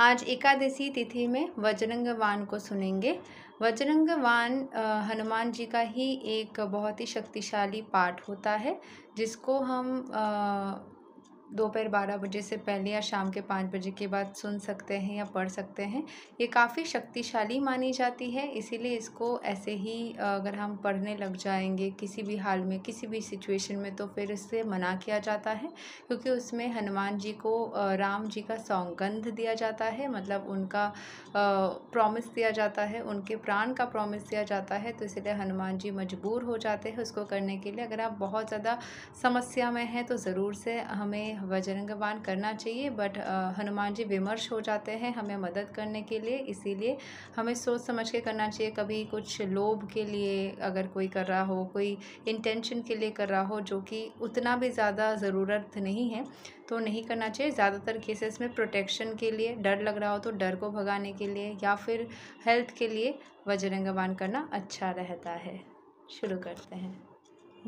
आज एकादशी तिथि में वान को सुनेंगे वान हनुमान जी का ही एक बहुत ही शक्तिशाली पाठ होता है जिसको हम दोपहर बारह बजे से पहले या शाम के पाँच बजे के बाद सुन सकते हैं या पढ़ सकते हैं ये काफ़ी शक्तिशाली मानी जाती है इसीलिए इसको ऐसे ही अगर हम पढ़ने लग जाएंगे किसी भी हाल में किसी भी सिचुएशन में तो फिर इससे मना किया जाता है क्योंकि उसमें हनुमान जी को राम जी का सौगंध दिया जाता है मतलब उनका प्रॉमिस दिया जाता है उनके प्राण का प्रॉमिस दिया जाता है तो इसलिए हनुमान जी मजबूर हो जाते हैं उसको करने के लिए अगर आप बहुत ज़्यादा समस्या में हैं तो ज़रूर से हमें वज्रंगबान करना चाहिए बट हनुमान जी विमर्श हो जाते हैं हमें मदद करने के लिए इसीलिए हमें सोच समझ के करना चाहिए कभी कुछ लोभ के लिए अगर कोई कर रहा हो कोई इंटेंशन के लिए कर रहा हो जो कि उतना भी ज़्यादा ज़रूरत नहीं है तो नहीं करना चाहिए ज़्यादातर केसेस में प्रोटेक्शन के लिए डर लग रहा हो तो डर को भगाने के लिए या फिर हेल्थ के लिए वज्रंगबान करना अच्छा रहता है शुरू करते हैं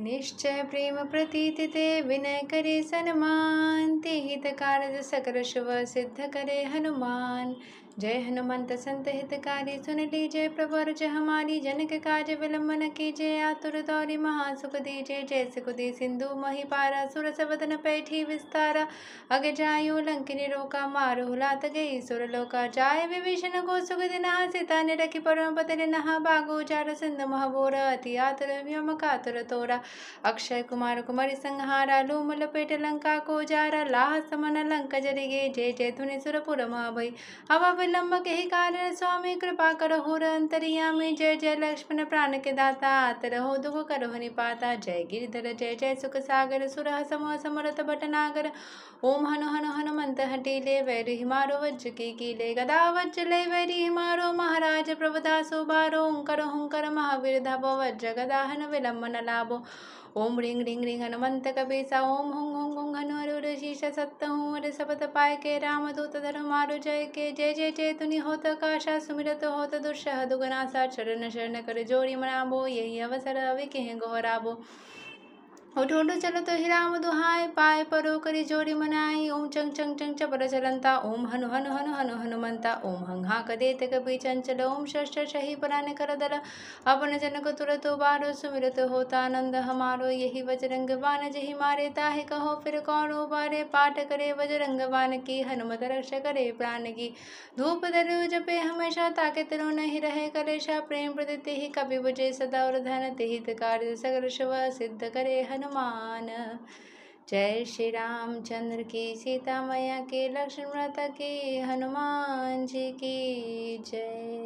निश्चय प्रेम प्रतीति ते विनय करे सन्मान ते हित कारज सकर शुभ सिद्ध करे हनुमान जय हनुमंत संत हितकारी सुन ली जय प्रवर जय हमारी जनक काज विलंबन की जय आतुर दौरी महासुख दीजय जय सुखदी सिंधु मही पारा सुर सवदन पैठी विस्तारा अग जायो लंकिनी रोका मारु हुलात गई सुर लोका जाय विभीषण को सुख दिन सीता ने रखी परम पतले नहा बागो जार सिंधु महबोर अति आतुर व्योम कातुर तोरा अक्षय कुमार कुमारी అక్షయ్ కుమార लंका को లూములపేట లంకా కోజార లాహ సమన जय జరిగే జయ జయధుని సురపురమాభై అవ విలంబ కహి कारण स्वामी कृपा करो हुर अंतरियामी जय जय लक्ष्मण प्राण के दाता आतर हो दुख करो निपाता जय गिरिधर जय जय सुख सागर सुर समूह समरथ भटनागर ओम हनु हनु हनुमंत हटीले वैरी हिमारो वज्र की कीले गदा वज्र ले वैरी हिमारो महाराज प्रभुदा सुबारो ओंकर हुंकर महावीर धाबो वज्र गदा गदाहन विलंबन लाभो ओम रिंग रिंग रिंग हनुमंत कबीसा ओम हुंग हुंग हुंग हनु ऋषिष सत्य हूँ सपत पाय के राम दूत धर मारु जय के जय जय जय तुनि होत काशा सुमिरत होत दुर्शह दुगनासा शरण शरण कर जोरी मनाबो यही अवसर अवे के गोहराबो उठो उठो चलो तो हिराम दुहाय पाय परो करी जोड़ी मनाई ओम चंग चंग चंग चपर चलंता ओम हनु हनु हनु हनु हनुमंता ओम हंग हा कदे कभी चंचल ओम षष्ठ शही परान कर दल अपन जनक तुरत बारो सुमिरत होता आनंद हमारो यही बजरंग बान जही मारे ताहे कहो फिर कौन उबारे पाठ करे बजरंग बान की हनुमत रक्ष करे प्राण की धूप दरु जपे हमेशा ताके तिरो नहीं रहे कलेशा प्रेम प्रदि ही कभी बुझे सदा और धन तिहित कार्य सगर शुभ सिद्ध करे हन हनुमान जय श्री रामचंद्र की सीता मैया के लक्ष्मण माता की हनुमान जी की जय